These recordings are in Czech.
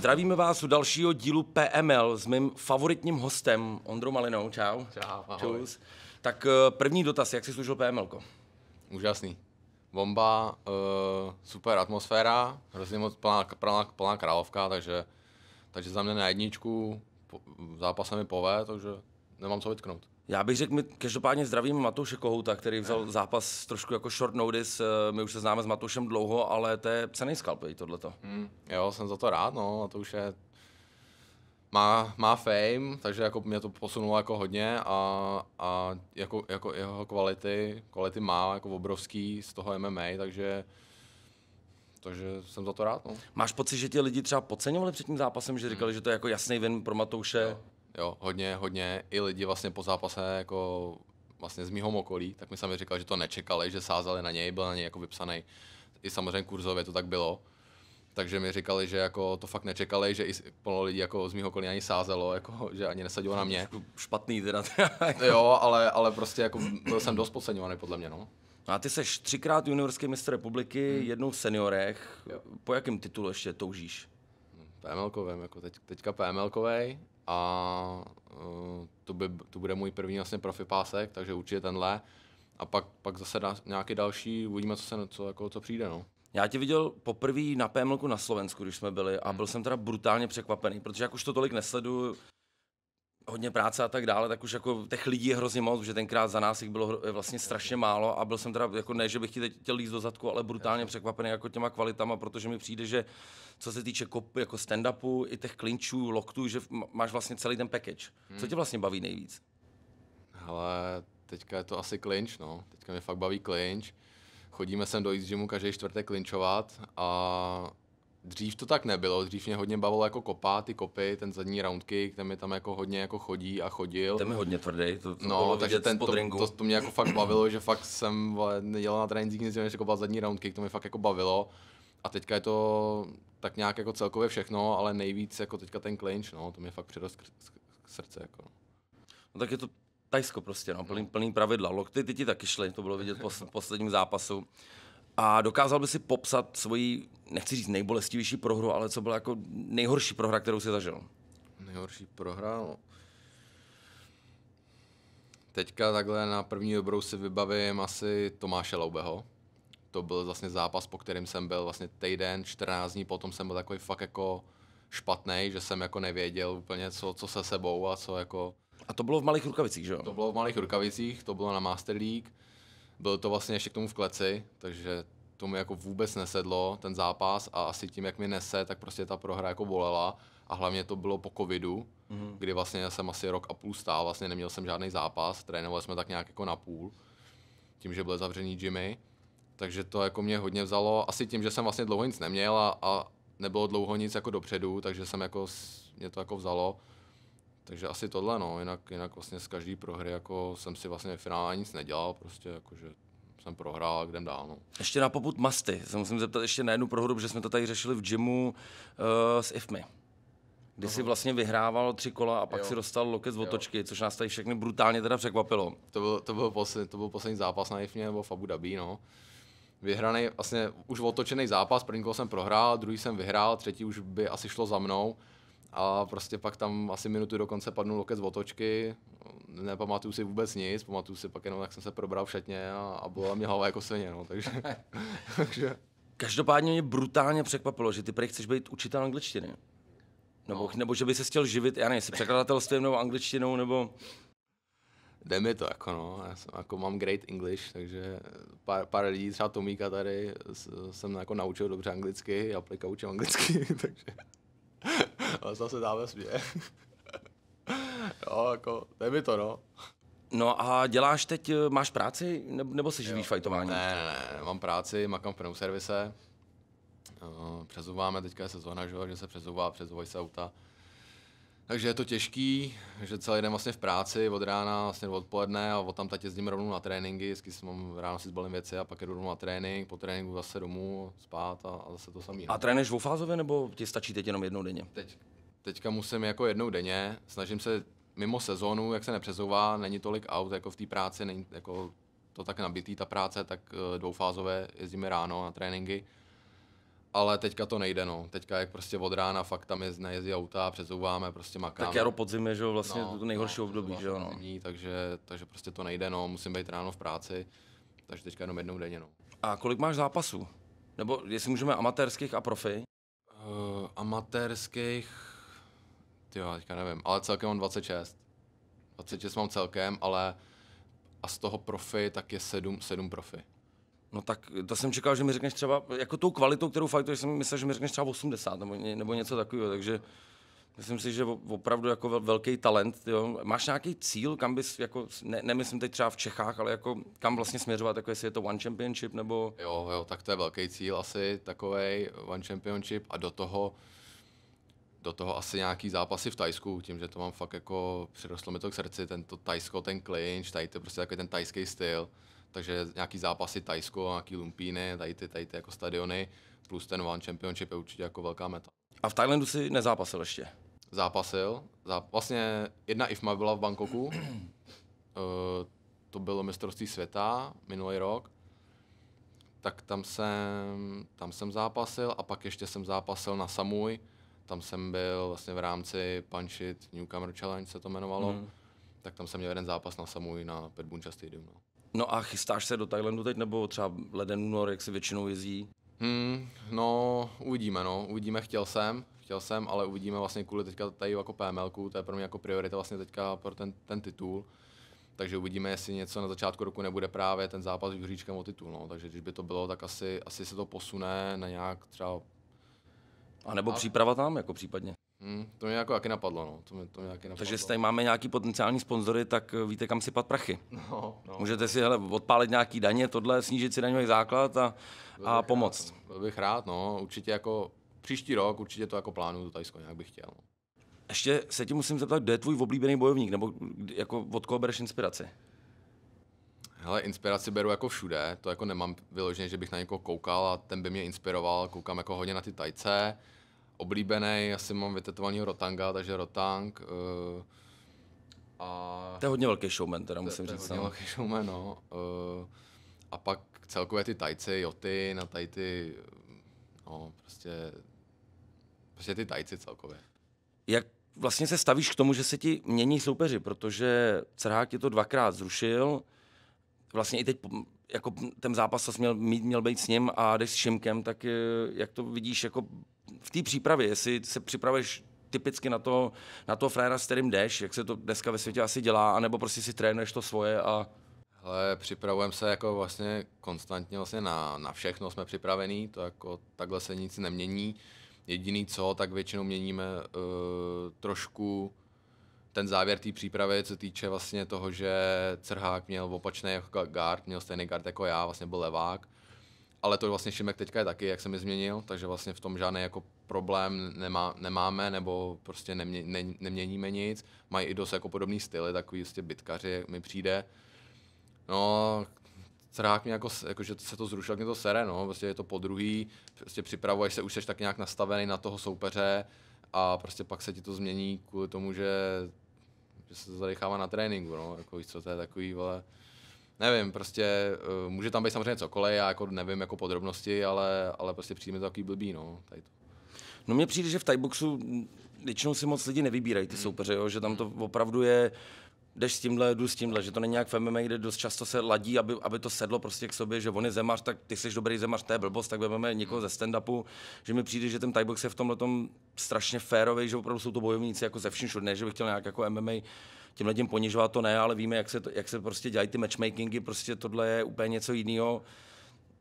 Zdravíme vás u dalšího dílu PML s mým favoritním hostem Ondrou Malinou. Čau. Čau, ahoj. Tak eh, první dotaz, jak si služil PML? Úžasný. Bomba, uh, super atmosféra, hrozně moc plná, plná, plná královka, takže, takže za mě na jedničku, zápas se mi pové, takže nemám co vytknout. Já bych řekl, my každopádně zdravím Matouše Kohouta, který vzal zápas trošku jako short notice. Eh, my už se známe s Matoušem dlouho, ale to je cený skalp, tohleto. Mm, jo, jsem za to rád, no, a to už je má, má fame, takže jako mě to posunulo jako hodně a, a jako, jako jeho kvality, kvality má jako obrovský z toho MMA, takže takže jsem za to rád. No. Máš pocit, že ti lidi třeba podceňovali před tím zápasem, že říkali, hmm. že to je jako jasný vin pro Matouše? Jo. Jo, hodně, hodně. I lidi vlastně po zápase jako vlastně z mýho okolí, tak mi sami říkali, že to nečekali, že sázeli na něj, byl na něj jako vypsaný. I samozřejmě kurzově to tak bylo. Takže mi říkali, že jako to fakt nečekali, že i plno lidí jako z mého okolí ani sázelo, jako, že ani nesadilo na mě. Špatný teda. Jako. jo, ale, ale prostě jako byl jsem dost podceňovaný podle mě. No. no a ty jsi třikrát juniorský mistr republiky, hmm. jednou v seniorech. Jo. Po jakém titulu ještě toužíš? Hm, PML-kovém, jako teď, teďka PML-kovej a e, to, by, to bude můj první vlastně profi pásek, takže určitě tenhle. A pak, pak zase dá nějaký další, uvidíme, co, se, co, jako, co přijde. No. Já tě viděl poprvé na PMLku na Slovensku, když jsme byli a byl jsem teda brutálně překvapený, protože jak už to tolik nesledu, hodně práce a tak dále, tak už jako těch lidí je hrozně moc, že tenkrát za nás jich bylo vlastně strašně málo a byl jsem teda, jako ne, že bych ti chtěl líst do zadku, ale brutálně překvapený jako těma kvalitama, protože mi přijde, že co se týče kop, jako stand-upu, i těch klinčů, loktů, že máš vlastně celý ten package. Co tě hmm. vlastně baví nejvíc? Ale teďka je to asi klinč, no. Teďka mě fakt baví klinč. Chodíme sem do East Gymu každý čtvrtek klinčovat a Dřív to tak nebylo, dřív mě hodně bavilo jako kopá ty kopy, ten zadní round kick, ten mi tam jako hodně jako chodí a chodil. Ten mi hodně tvrdý, to, to no, takže ten, to, to, to, mě jako fakt bavilo, že fakt jsem nedělal na tréninzích nic než kopal zadní round kick, to mi fakt jako bavilo. A teďka je to tak nějak jako celkově všechno, ale nejvíc jako teďka ten clinch, no, to mě fakt přirost k srdce, jako. No tak je to Tajsko prostě, no, plný, plný pravidla. Lokty ty ti taky šly, to bylo vidět po posledním zápasu. A dokázal by si popsat svoji nechci říct nejbolestivější prohru, ale co byla jako nejhorší prohra, kterou si zažil? Nejhorší prohra, no. Teďka takhle na první dobrou si vybavím asi Tomáše Laubeho. To byl vlastně zápas, po kterým jsem byl vlastně týden, 14 dní, potom jsem byl takový fakt jako špatný, že jsem jako nevěděl úplně, co, co se sebou a co jako... A to bylo v malých rukavicích, že jo? To bylo v malých rukavicích, to bylo na Master League. Byl to vlastně ještě k tomu v kleci, takže tomu jako vůbec nesedlo ten zápas a asi tím, jak mi nese, tak prostě ta prohra jako bolela a hlavně to bylo po covidu, mm. kdy vlastně jsem asi rok a půl stál, vlastně neměl jsem žádný zápas, trénovali jsme tak nějak jako na půl, tím, že byl zavřený Jimmy, takže to jako mě hodně vzalo, asi tím, že jsem vlastně dlouho nic neměl a, a nebylo dlouho nic jako dopředu, takže jsem jako, mě to jako vzalo, takže asi tohle, no, jinak, jinak vlastně z každý prohry jako jsem si vlastně v finále nic nedělal, prostě jakože jsem prohrál a jdem dál. No. Ještě na poput Masty se musím zeptat ještě na jednu prohru, protože jsme to tady řešili v gymu uh, s IFMI kdy jsi si vlastně vyhrával tři kola a pak jo. si dostal loket z otočky, jo. což nás tady všechny brutálně teda překvapilo. To byl, to byl, poslední, to byl poslední zápas na IFMI nebo v Abu Dhabi, no. Vyhraný, vlastně už otočený zápas, první kolo jsem prohrál, druhý jsem vyhrál, třetí už by asi šlo za mnou. A prostě pak tam asi minutu do konce padnul loket z otočky, nepamatuju si vůbec nic, pamatuju si pak jenom, jak jsem se probral v šatně a, a byla mě hlava jako svině, no, takže, takže... Každopádně mě brutálně překvapilo, že ty prej chceš být učitel angličtiny. Nebo, no. nebo že by se chtěl živit, já nevím, překladatelstvím nebo angličtinou, nebo... Jde mi to, jako no. Já jsem, jako mám great English, takže pár, pár lidí, třeba Tomíka tady, jsem jako naučil dobře anglicky, a učím anglicky, takže... A zase dáme směr jo, jako, to je mi to, no. No a děláš teď, eh, máš práci, nebo se živíš fajtování? Ne, ne, ne, mám práci, makám v prvnou servise, no, přezouváme, teďka je sezóna, že, se přezouvá přes voice auta, takže je to těžký, že celý den vlastně v práci, od rána vlastně do odpoledne a od tam tě jezdím rovnou na tréninky, vždycky si mám ráno si zbalím věci a pak jdu rovnou na trénink, po tréninku zase domů, spát a, a zase to samé. No. A trénuješ dvoufázově nebo ti stačí teď jenom jednou denně? Teď, teďka musím jako jednou denně, snažím se mimo sezónu, jak se nepřezouvá, není tolik aut, jako v té práci, není jako to tak nabitý ta práce, tak eh, dvoufázové jezdíme ráno na tréninky. Ale teďka to nejde, no. Teďka jak prostě od rána fakt tam je, nejezdí auta, přezouváme, prostě makáme. Tak jaro podzim je, že jo, vlastně no, to nejhorší no, období, že jo, vlastně no. Není, takže, takže prostě to nejde, no. Musím být ráno v práci, takže teďka jenom jednou denně, no. A kolik máš zápasů? Nebo jestli můžeme amatérských a profi? Uh, amatérských ty jo, teďka nevím, ale celkem mám 26. 26 mám celkem, ale a z toho profi tak je 7, 7 profi. No tak to jsem čekal, že mi řekneš třeba, jako tou kvalitou, kterou fakt, to jsem myslel, že mi řekneš třeba 80 nebo, nebo něco takového, takže myslím si, že opravdu jako velký talent. Jo. Máš nějaký cíl, kam bys, jako, ne, nemyslím teď třeba v Čechách, ale jako kam vlastně směřovat, jako jestli je to One Championship nebo... Jo, jo, tak to je velký cíl asi, takový One Championship a do toho do toho asi nějaký zápasy v Tajsku, tím, že to mám fakt jako, přirostlo mi to k srdci, tento Tajsko, ten clinch, tady to prostě takový ten tajský styl, takže nějaký zápasy Tajsko, nějaký lumpíny, tady ty, tady ty jako stadiony, plus ten One Championship je určitě jako velká meta. A v Thailandu si nezápasil ještě? Zápasil, záp- vlastně jedna IFMA byla v Bangkoku, uh, to bylo mistrovství světa minulý rok, tak tam jsem, tam jsem zápasil a pak ještě jsem zápasil na samui tam jsem byl vlastně v rámci Punchit Newcomer Challenge se to jmenovalo, mm. tak tam jsem měl jeden zápas na samůj na Buncha Stadium. No. no a chystáš se do Thailandu teď, nebo třeba leden, únor, jak se většinou jezdí? Hmm, no, uvidíme, no, uvidíme, chtěl jsem, chtěl jsem, ale uvidíme vlastně kvůli teďka tady jako PML, to je pro mě jako priorita vlastně teďka pro ten, ten titul, takže uvidíme, jestli něco na začátku roku nebude právě ten zápas s Juříčkem o titul, no. takže když by to bylo, tak asi, asi se to posune na nějak třeba a nebo a... příprava tam, jako případně. Hmm, to mě jako taky napadlo, no. To mě, to mě jaký napadlo. Takže jestli tady máme nějaký potenciální sponzory, tak eh, víte, kam si pat prachy. No, no. Můžete si hele, odpálit nějaký daně, tohle, snížit si daňový základ a, a pomoct. Rád, no. byl bych rád, no. Určitě jako příští rok, určitě to jako plánuju, to Tajsko nějak bych chtěl. No. Ještě se ti musím zeptat, kde je tvůj oblíbený bojovník, nebo jako od koho bereš inspiraci? Hele, inspiraci beru jako všude, to jako nemám vyloženě, že bych na někoho koukal a ten by mě inspiroval, koukám jako hodně na ty tajce. Oblíbený, asi mám vytetovanýho Rotanga, takže Rotang. Uh, a... To je hodně velký showman, teda musím říct. To je hodně no. velký showman, no. Uh, a pak celkově ty tajci, joty, na tajty, no prostě, prostě ty tajci celkově. Jak vlastně se stavíš k tomu, že se ti mění soupeři, protože Crhák ti to dvakrát zrušil, vlastně i teď jako ten zápas se měl, mít, měl být s ním a jdeš s Šimkem, tak e, jak to vidíš jako v té přípravě, jestli se připraveš typicky na to, na to fréra, s kterým jdeš, jak se to dneska ve světě asi dělá, anebo prostě si trénuješ to svoje a... Hele, připravujeme se jako vlastně konstantně vlastně na, na všechno jsme připravení, to jako takhle se nic nemění. Jediný co, tak většinou měníme uh, trošku ten závěr té přípravy, co týče vlastně toho, že Crhák měl opačný jako guard, měl stejný guard jako já, vlastně byl levák, ale to vlastně Šimek teďka je taky, jak se mi změnil, takže vlastně v tom žádný jako problém nemá, nemáme, nebo prostě nemě, ne, neměníme nic. Mají i dost jako podobný styly, takový vlastně bitkaři mi přijde. No, Crhák mě jako, jako, že se to zrušilo, mě to sere, no, vlastně je to po druhý, prostě připravuješ se, už jsi tak nějak nastavený na toho soupeře a prostě pak se ti to změní kvůli tomu, že že se to zadechává na tréninku, no, jako víš co, to je takový, ale nevím, prostě uh, může tam být samozřejmě cokoliv, já jako nevím jako podrobnosti, ale, ale prostě přijde mi to takový blbý, no, tady to. No mně přijde, že v tajboxu hm, většinou si moc lidi nevybírají ty hmm. soupeře, jo? že tam to hmm. opravdu je jdeš s tímhle, jdu s tímhle, že to není jak v MMA, kde dost často se ladí, aby, aby to sedlo prostě k sobě, že on je zemař, tak ty jsi dobrý zemař, to je blbost, tak vezmeme někoho ze stand-upu, že mi přijde, že ten tajbox je v tomhle tom strašně férový, že opravdu jsou to bojovníci jako ze vším všude, ne, že bych chtěl nějak jako MMA tím lidem ponižovat, to ne, ale víme, jak se, to, jak se prostě dělají ty matchmakingy, prostě tohle je úplně něco jiného.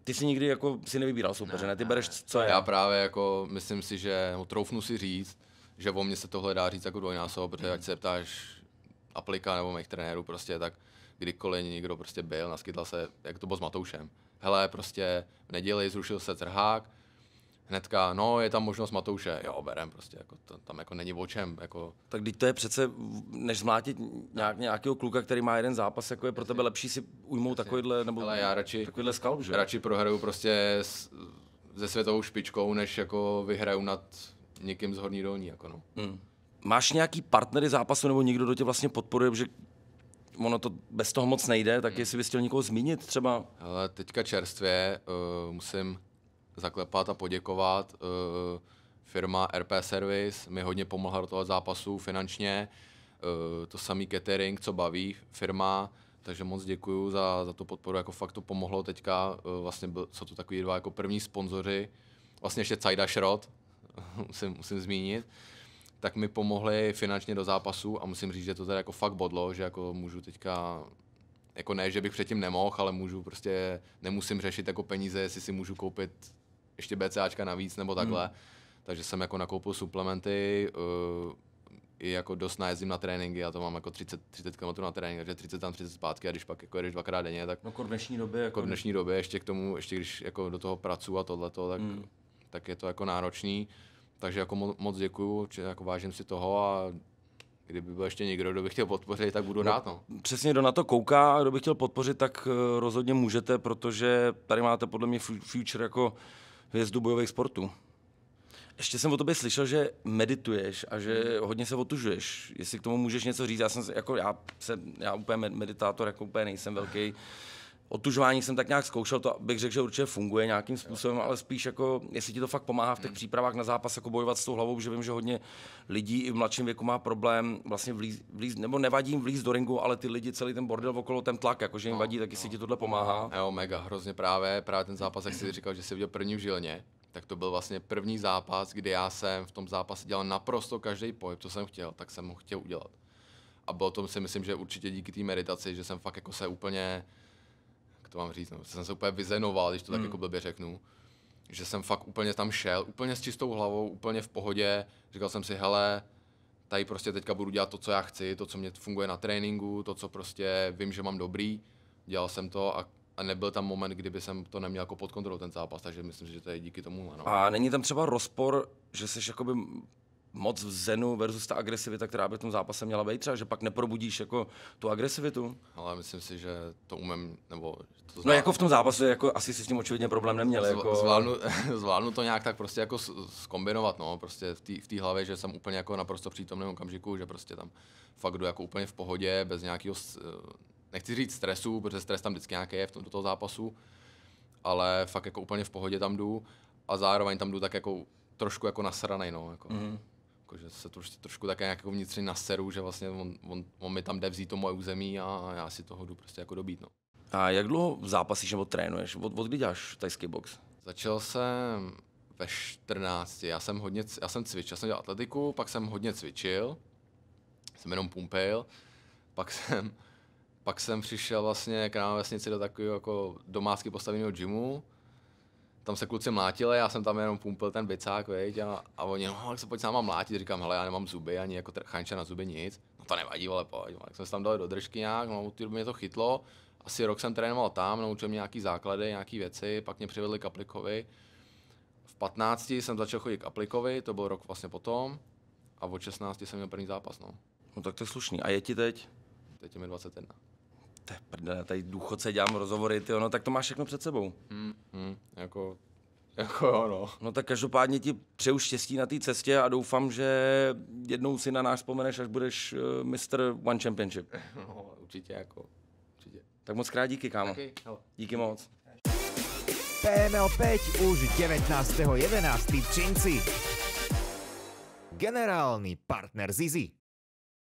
Ty jsi nikdy jako si nevybíral soupeře, ne, ne? Ty bereš, co je. Já právě jako myslím si, že no, troufnu si říct, že o mně se tohle dá říct jako dvojnásob, protože mhm. ať se ptáš Aplika nebo mých trenérů prostě, tak kdykoliv někdo prostě byl, naskytl se, jak to bylo s Matoušem. Hele, prostě v neděli zrušil se trhák, hnedka, no, je tam možnost Matouše, jo, berem prostě, jako to, tam jako není o čem. Jako... Tak teď to je přece, než zmlátit nějak, nějakého kluka, který má jeden zápas, jako je pro tebe lepší si ujmout Jasně. takovýhle, nebo Hele, já radši, takovýhle skalp, že? Radši prohraju prostě s, se světovou špičkou, než jako vyhraju nad někým z horní dolní, jako no. Hmm máš nějaký partnery zápasu nebo někdo, kdo tě vlastně podporuje, že ono to bez toho moc nejde, tak jestli bys chtěl někoho zmínit třeba? Hele, teďka čerstvě uh, musím zaklepat a poděkovat. Uh, firma RP Service mi hodně pomohla do toho zápasu finančně. Uh, to samý catering, co baví firma, takže moc děkuju za, za tu podporu, jako fakt to pomohlo teďka, uh, vlastně byl, jsou to takový dva jako první sponzoři, vlastně ještě Cajda Šrot, musím, musím zmínit, tak mi pomohli finančně do zápasu a musím říct, že to tady jako fakt bodlo, že jako můžu teďka jako ne, že bych předtím nemohl, ale můžu prostě, nemusím řešit jako peníze, jestli si můžu koupit ještě BCAčka navíc nebo takhle. Hmm. Takže jsem jako nakoupil suplementy, uh, i jako dost najezdím na tréninky, já to mám jako 30, 30 km na trénink, takže 30 tam, 30 zpátky a když pak jako jedeš dvakrát denně, tak... No jako dnešní době. Jako, jako dnešní době, ještě k tomu, ještě když jako do toho pracuji a tohleto, tak, hmm. tak je to jako náročný. Uh, takže jako moc děkuju, či, jako vážím si toho a kdyby byl ještě někdo, kdo by chtěl podpořit, tak budu no, rád. No. Přesně, kdo na to kouká a kdo by chtěl podpořit, tak eh, rozhodně můžete, protože tady máte podle mě future jako hvězdu bojových sportů. Ještě jsem o tobě slyšel, že medituješ a že hmm. hodně se otužuješ. Jestli k tomu můžeš něco říct, já jsem jako, já, jsem, já úplně meditátor jako úplně nejsem velký, otužování jsem tak nějak zkoušel, to bych řekl, že určitě funguje nějakým způsobem, ale spíš jako, jestli ti to fakt pomáhá v těch přípravách na zápas, jako bojovat s tou hlavou, že vím, že hodně lidí i v mladším věku má problém vlastně vlíz, vlíz nebo nevadí jim vlíz do ringu, ale ty lidi celý ten bordel okolo, ten tlak, jakože jim no, vadí, tak jestli no. ti tohle pomáhá. Jo, mega, hrozně právě, právě ten zápas, jak jsi mhm. říkal, že jsi viděl první v Žilně, tak to byl vlastně první zápas, kdy já jsem v tom zápase dělal naprosto každý pohyb, co jsem chtěl, tak jsem ho chtěl udělat. A bylo to si myslím, že určitě díky té meditaci, že jsem fakt jako se úplně to mám říct, no, jsem se úplně vyzenoval, když to tak mm. jako blbě řeknu, že jsem fakt úplně tam šel, úplně s čistou hlavou, úplně v pohodě, říkal jsem si, hele, tady prostě teďka budu dělat to, co já chci, to, co mě funguje na tréninku, to, co prostě vím, že mám dobrý, dělal jsem to a a nebyl tam moment, kdyby jsem to neměl jako pod kontrolou ten zápas, takže myslím, že to je díky tomu. Ano. A není tam třeba rozpor, že jsi jakoby moc v zenu versus ta agresivita, která by v tom zápase měla být třeba, že pak neprobudíš jako tu agresivitu. No, ale myslím si, že to umím, nebo to zvládnu. No jako v tom zápase, jako asi si s tím očividně problém neměl. Zv, jako... zvládnu, zvládnu, to nějak tak prostě jako skombinovat, no, prostě v té hlavě, že jsem úplně jako naprosto přítomném okamžiku, že prostě tam fakt jdu jako úplně v pohodě, bez nějakého, nechci říct stresu, protože stres tam vždycky nějaký je v tom, do toho zápasu, ale fakt jako úplně v pohodě tam jdu a zároveň tam jdu tak jako trošku jako nasranej, no, jako. Mm. Jako, že se troš, trošku také jako vnitřně naseru, že vlastně on, on, on, mi tam jde vzít to moje území a já si toho jdu prostě jako dobít. No. A jak dlouho zápasíš nebo trénuješ? Od, od kdy děláš tajský box? Začal jsem ve 14. Já jsem hodně, já jsem cvičil, já jsem dělal atletiku, pak jsem hodně cvičil, jsem jenom pumpil, pak jsem, pak jsem přišel vlastně k nám vesnici do takového jako domácky postaveného gymu, tam se kluci mlátili, já jsem tam jenom pumpil ten bicák, veď, a, a oni, no, tak se pojď s náma mlátit, říkám, hele, já nemám zuby, ani jako chanče na zuby nic, no to nevadí, ale pojď, tak jsme se tam dali do držky nějak, no, ty mě to chytlo, asi rok jsem trénoval tam, naučil mě nějaký základy, nějaké věci, pak mě přivedli k Aplikovi, v 15 jsem začal chodit k Aplikovi, to byl rok vlastně potom, a od 16 jsem měl první zápas, no. No tak to je slušný, a je ti teď? Teď je mi 21. To je prdele, tady důchodce dělám rozhovory, ty ono, tak to máš všechno před sebou. Hmm. Jako, jako jo, no. No tak každopádně ti přeju štěstí na té cestě a doufám, že jednou si na nás vzpomeneš, až budeš uh, eh, Mr. One Championship. No, určitě jako, určitě. Tak moc krát díky, kámo. Taky, díky moc. PML 5 už 19.11. v Třinci. Generální partner Zizi.